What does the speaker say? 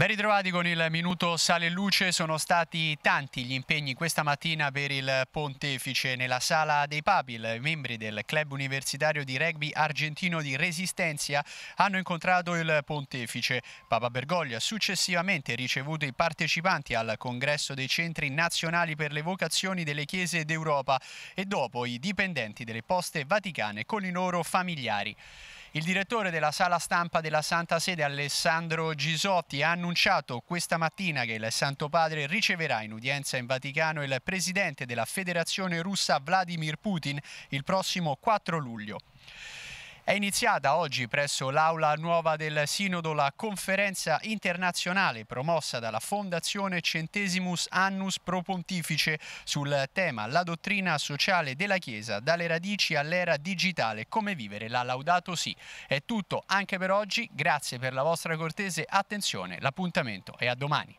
Ben ritrovati con il Minuto Sale e Luce, sono stati tanti gli impegni questa mattina per il Pontefice nella Sala dei Papil. Membri del club universitario di rugby argentino di Resistenza hanno incontrato il Pontefice. Papa Bergoglio ha successivamente ricevuto i partecipanti al congresso dei centri nazionali per le vocazioni delle chiese d'Europa e dopo i dipendenti delle poste vaticane con i loro familiari. Il direttore della sala stampa della Santa Sede Alessandro Gisotti ha annunciato questa mattina che il Santo Padre riceverà in udienza in Vaticano il presidente della Federazione russa Vladimir Putin il prossimo 4 luglio. È iniziata oggi presso l'aula nuova del Sinodo la conferenza internazionale promossa dalla Fondazione Centesimus Annus Pro Pontifice sul tema La dottrina sociale della Chiesa dalle radici all'era digitale, come vivere la Laudato Si. È tutto anche per oggi, grazie per la vostra cortese attenzione, l'appuntamento è a domani.